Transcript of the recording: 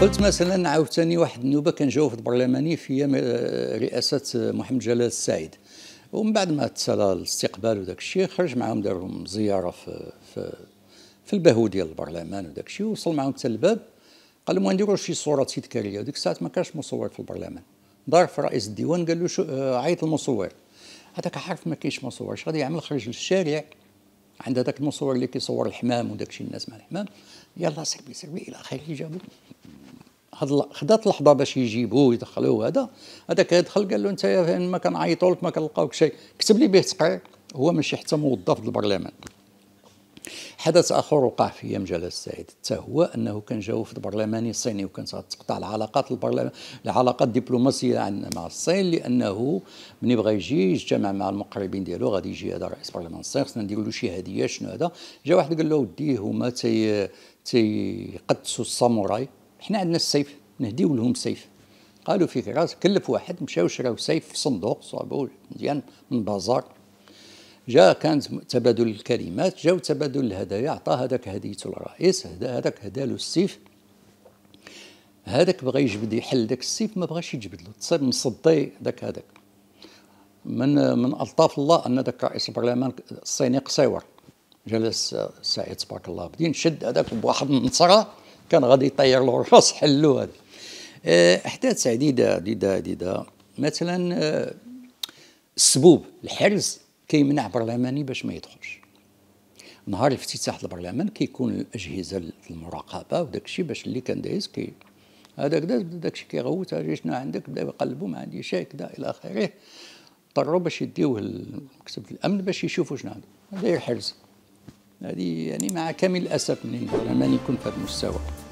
قلت مثلا عاوتاني واحد النوبه كنجاوب في البرلماني في ايام آه، رئاسه آه، محمد جلال السعيد ومن بعد ما تسالى الاستقبال وداك الشيء خرج معاهم دار لهم زياره في في, في البهو ديال البرلمان وداك الشيء وصل معاهم حتى الباب قال لهم غنديروا شي صوره تذكاريه وديك الساعات ما كانش مصور في البرلمان في رئيس الديوان قال له آه، عيط المصور هذاك عارف ما كاينش مصور اش غادي يعمل خرج للشارع عند هذاك المصور اللي كيصور الحمام وداك الشيء الناس مع الحمام يلا سربي سربي الى اخره جابوا خدات لحظه باش يجيبوه ويدخلوه هذا هذاك دخل قال له انت ما كنعيطوا لك ما كنلقاوك شيء كتب لي به تقرير هو ماشي حتى موظف البرلمان حدث اخر وقع في ايام جلال السعيد حتى هو انه كان جاو في البرلمان الصيني وكانت تقطع العلاقات البرلمان العلاقات الدبلوماسيه مع الصين لانه من يبغى يجي يجتمع مع المقربين ديالو غادي يجي هذا رئيس برلمان الصين خصنا ندير له شي هديه شنو هذا جا واحد قال له ودي هما تي تيقدسوا الساموراي حنا عندنا السيف نهديو لهم سيف قالوا في فراس كلف واحد مشاو شراو سيف في صندوق صابوه مزيان من بازار جا كان تبادل الكلمات جاو تبادل الهدايا عطى هذاك هديته للرئيس هذاك هدا له السيف هذاك بغى يجبد يحل ذاك السيف ما بغاش يجبد له تصير مصدي ذاك هذاك من من الطاف الله ان ذاك رئيس البرلمان الصيني قصيور جلس سعيد تبارك الله بدين شد هذاك بواحد النصره كان غادي يطير له الراس حلو هذا آه، احداث عديده عديده عديده مثلا آه، السبوب الحرز كيمنع برلماني باش ما يدخلش نهار افتتاح البرلمان كيكون الاجهزه المراقبه وداك الشيء باش اللي كان دايز كي هذاك داك الشيء كيغوت شنو عندك بداو يقلبوا ما عندي شيء كذا الى اخره اضطروا باش يديوه لمكتب الامن باش يشوفوا شنو عنده داير حرز هذه يعني مع كامل الأسف من العلماء يكون في المستوى